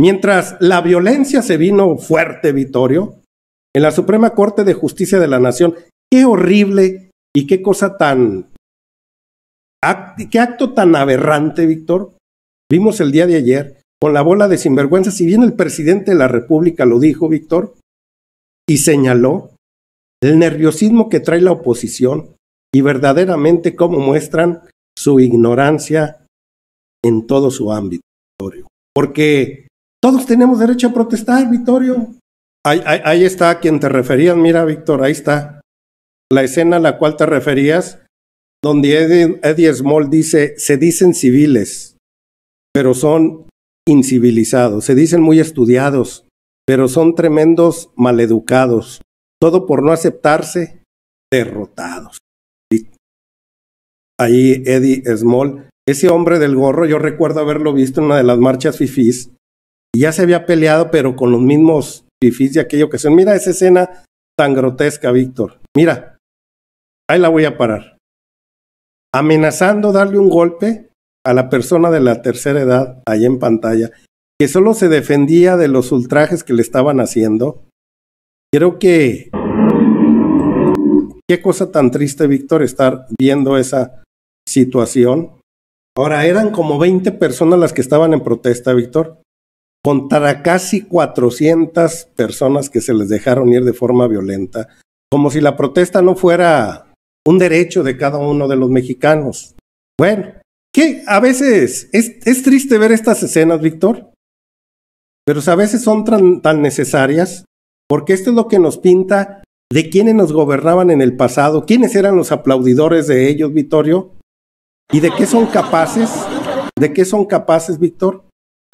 Mientras la violencia se vino fuerte, Vitorio, en la Suprema Corte de Justicia de la Nación, qué horrible y qué cosa tan... qué acto tan aberrante, Víctor. Vimos el día de ayer con la bola de sinvergüenza, si bien el presidente de la República lo dijo, Víctor, y señaló el nerviosismo que trae la oposición y verdaderamente cómo muestran su ignorancia en todo su ámbito. Porque todos tenemos derecho a protestar, Vittorio. Ahí, está a quien te referías, mira, Víctor, ahí está. La escena a la cual te referías, donde Eddie, Small dice, se dicen civiles, pero son incivilizados, se dicen muy estudiados, pero son tremendos maleducados, todo por no aceptarse derrotados. ahí Eddie Small, ese hombre del gorro, yo recuerdo haberlo visto en una de las marchas FIFIs, y ya se había peleado, pero con los mismos fifis de aquella ocasión. Mira esa escena tan grotesca, Víctor. Mira, ahí la voy a parar. Amenazando darle un golpe a la persona de la tercera edad, ahí en pantalla, que solo se defendía de los ultrajes que le estaban haciendo. Creo que... Qué cosa tan triste, Víctor, estar viendo esa situación. Ahora, eran como 20 personas las que estaban en protesta, Víctor contra casi 400 personas que se les dejaron ir de forma violenta, como si la protesta no fuera un derecho de cada uno de los mexicanos. Bueno, que a veces es, triste ver estas escenas, Víctor, pero a veces son tan, necesarias porque esto es lo que nos pinta de quiénes nos gobernaban en el pasado, quiénes eran los aplaudidores de ellos, Vittorio, y de qué son capaces, de qué son capaces, Víctor,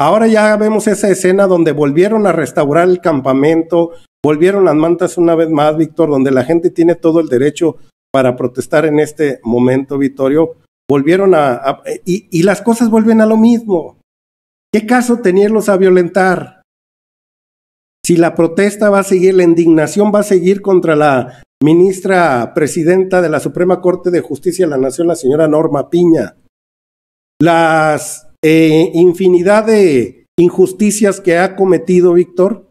Ahora ya vemos esa escena donde volvieron a restaurar el campamento, volvieron las mantas una vez más, Víctor, donde la gente tiene todo el derecho para protestar en este momento, Vitorio. Volvieron a... y, y las cosas vuelven a lo mismo. ¿Qué caso tenerlos a violentar? Si la protesta va a seguir, la indignación va a seguir contra la ministra presidenta de la Suprema Corte de Justicia de la Nación, la señora Norma Piña. Las e infinidad de injusticias que ha cometido Víctor,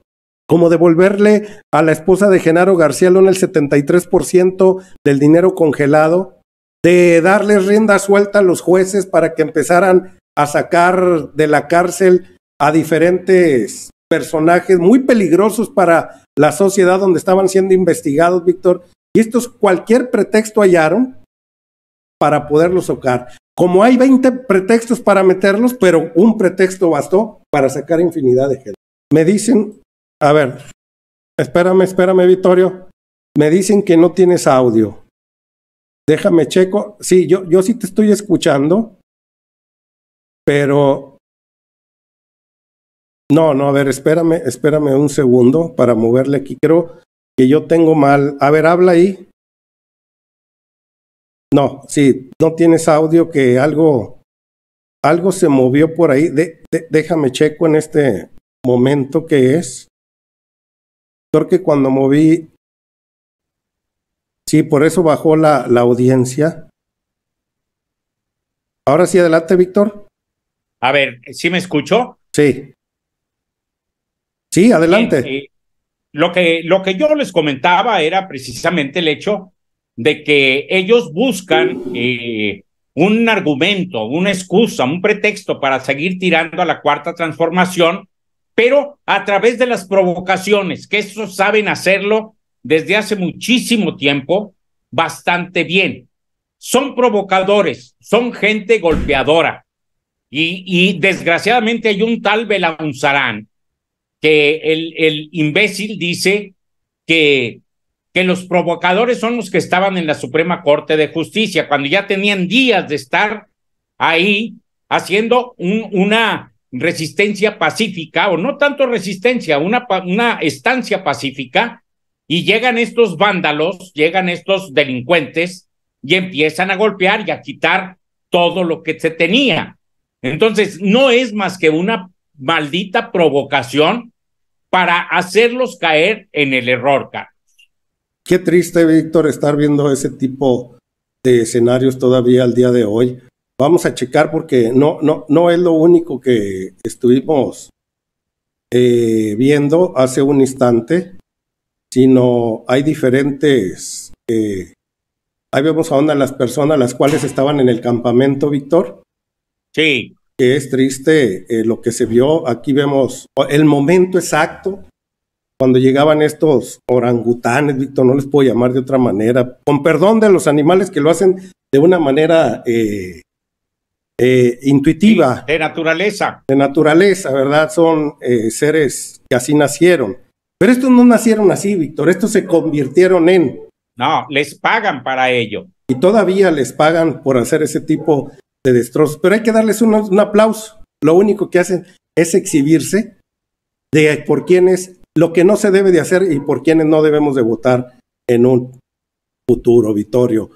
como devolverle a la esposa de Genaro García Luna el 73% del dinero congelado, de darles rienda suelta a los jueces para que empezaran a sacar de la cárcel a diferentes personajes muy peligrosos para la sociedad donde estaban siendo investigados, Víctor. Y estos cualquier pretexto hallaron para poderlos socar. Como hay 20 pretextos para meterlos, pero un pretexto bastó para sacar infinidad de gente. Me dicen, a ver, espérame, espérame, Vittorio. Me dicen que no tienes audio. Déjame checo. Sí, yo, yo sí te estoy escuchando, pero no, no, a ver, espérame, espérame un segundo para moverle aquí. Creo que yo tengo mal. A ver, habla ahí. No, sí, no tienes audio que algo, algo se movió por ahí. déjame checo en este momento que es. Porque que cuando moví, sí, por eso bajó la, la audiencia. Ahora sí, adelante, Víctor. A ver, ¿sí me escucho? Sí. Sí, adelante. Eh, lo, que, lo que yo les comentaba era precisamente el hecho de que ellos buscan eh, un argumento, una excusa, un pretexto para seguir tirando a la cuarta transformación, pero a través de las provocaciones, que eso saben hacerlo desde hace muchísimo tiempo bastante bien. Son provocadores, son gente golpeadora. Y, desgraciadamente hay un tal Belaunzarán que el, el imbécil dice que que los provocadores son los que estaban en la Suprema Corte de Justicia, cuando ya tenían días de estar ahí haciendo una resistencia pacífica, o no tanto resistencia, una, una estancia pacífica, y llegan estos vándalos, llegan estos delincuentes y empiezan a golpear y a quitar todo lo que se tenía. Entonces, no es más que una maldita provocación para hacerlos caer en el error, Carlos. Qué triste, Víctor, estar viendo ese tipo de escenarios todavía al día de hoy. Vamos a checar porque no, es lo único que estuvimos eh, viendo hace un instante, sino hay diferentes... Eh, ahí vemos a una de las personas las cuales estaban en el campamento, Víctor. Sí. Que es triste eh, lo que se vio. Aquí vemos el momento exacto cuando llegaban estos orangutanes, Víctor, no les puedo llamar de otra manera, con perdón de los animales que lo hacen de una manera eh, eh intuitiva. de naturaleza. De naturaleza, ¿verdad? Son eh, seres que así nacieron. Pero estos no nacieron así, Víctor, estos se convirtieron en... No, les pagan para ello. Y todavía les pagan por hacer ese tipo de destrozos. Pero hay que darles un, aplauso. Lo único que hacen es exhibirse de por quienes lo que no se debe de hacer y por quienes no debemos de votar en un futuro, Vitorio.